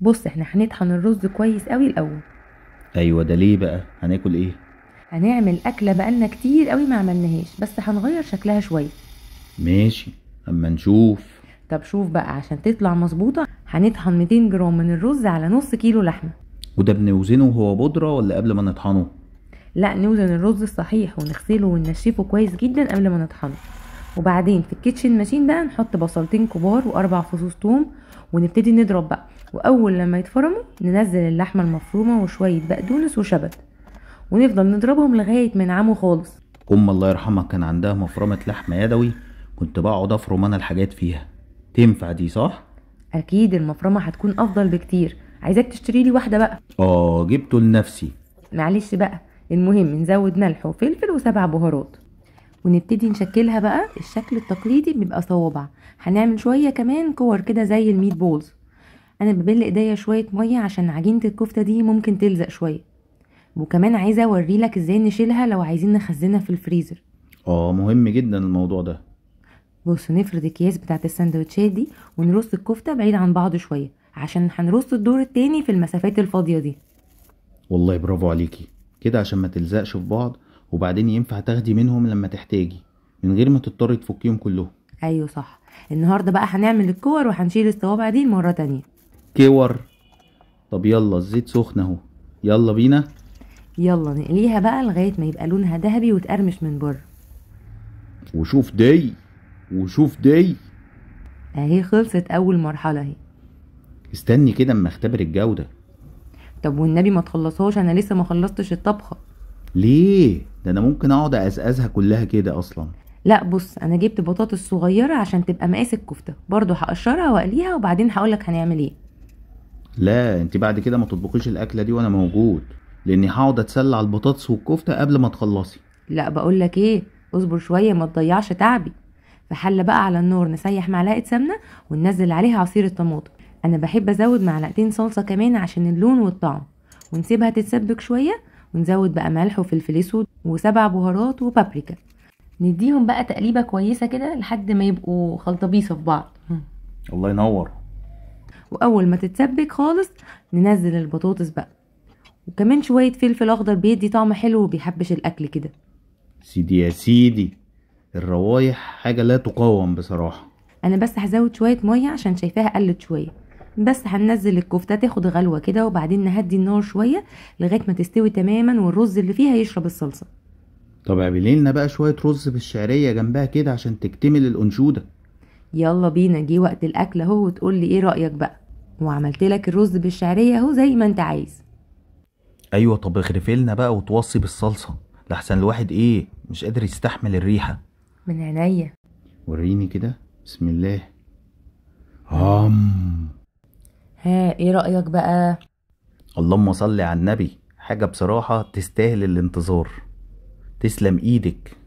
بص احنا هنطحن الرز كويس قوي الاول ايوه ده ليه بقى هناكل ايه هنعمل اكله بقالنا كتير قوي ما عملناهاش بس هنغير شكلها شويه ماشي اما نشوف طب شوف بقى عشان تطلع مظبوطه هنطحن 200 جرام من الرز على نص كيلو لحمه وده بنوزنه وهو بودره ولا قبل ما نطحنه لا نوزن الرز الصحيح ونغسله وننشفه كويس جدا قبل ما نطحنه وبعدين في الكيتشن ماشين بقى نحط بصلتين كبار واربع فصوص توم ونبتدي نضرب بقى واول لما يتفرموا ننزل اللحمه المفرومه وشويه بقدونس وشبت ونفضل نضربهم لغايه ما ينعموا خالص ام الله يرحمها كان عندها مفرمه لحمه يدوي كنت بقعد افرم انا الحاجات فيها تنفع دي صح اكيد المفرمه هتكون افضل بكتير عايزاك تشتري لي واحده بقى اه جبته لنفسي معلش بقى المهم نزود ملح وفلفل وسبع بهارات ونبتدي نشكلها بقى الشكل التقليدي بيبقى صوابع هنعمل شويه كمان كور كده زي الميت بولز انا ببل ايديا شويه ميه عشان عجينه الكفته دي ممكن تلزق شويه وكمان عايزه اوريلك ازاي نشيلها لو عايزين نخزنها في الفريزر اه مهم جدا الموضوع ده بص نفرد الاكياس بتاعت السندوتشات دي ونرص الكفته بعيد عن بعض شويه عشان هنرص الدور التاني في المسافات الفاضيه دي والله برافو عليكي كده عشان ما تلزقش في بعض وبعدين ينفع تاخدي منهم لما تحتاجي من غير ما تضطري تفكيهم كلهم ايوه صح النهارده بقى هنعمل الكور وهنشيل الصوابع دي المره تانيه كور طب يلا الزيت سخن اهو يلا بينا يلا نقليها بقى لغاية ما يبقى لونها ذهبي وتقرمش من بره وشوف دي وشوف دي اهي خلصت اول مرحلة اهي استني كده اما اختبر الجودة طب والنبي ما تخلصهاش انا لسه ما خلصتش الطبخة ليه ده انا ممكن اقعد ازقزها كلها كده اصلا لا بص انا جبت بطاطس صغيرة عشان تبقى مقاس الكفتة برضو هقشرها واقليها وبعدين هقولك هنعمل ايه لا انت بعد كده ما تطبخيش الاكله دي وانا موجود لاني هقعد اتسلى على البطاطس والكفته قبل ما تخلصي لا بقول لك ايه اصبر شويه ما تضيعش تعبي في حله بقى على النار نسيح معلقه سمنه وننزل عليها عصير الطماطم انا بحب ازود معلقتين صلصه كمان عشان اللون والطعم ونسيبها تتسبك شويه ونزود بقى ملح وفلفل اسود وسبع بهارات وبابريكا نديهم بقى تقليبه كويسه كده لحد ما يبقوا خلطبيصه في بعض الله ينور واول ما تتسبك خالص ننزل البطاطس بقى وكمان شويه فلفل اخضر بيدي طعم حلو وبيحبش الاكل كده سيدي يا سيدي الروايح حاجه لا تقاوم بصراحه انا بس هزود شويه ميه عشان شايفاها قلت شويه بس هننزل الكفته تاخد غلوه كده وبعدين نهدي النار شويه لغايه ما تستوي تماما والرز اللي فيها يشرب الصلصه طب اعملي لنا بقى شويه رز بالشعريه جنبها كده عشان تكتمل الانشوده يلا بينا جه وقت الاكل اهو وتقول لي ايه رايك بقى وعملت لك الرز بالشعريه اهو زي ما انت عايز ايوه طب اغرفي لنا بقى وتوصي بالصلصه لحسن الواحد ايه مش قادر يستحمل الريحه من عينيا وريني كده بسم الله عم ها ايه رايك بقى اللهم صل على النبي حاجه بصراحه تستاهل الانتظار تسلم ايدك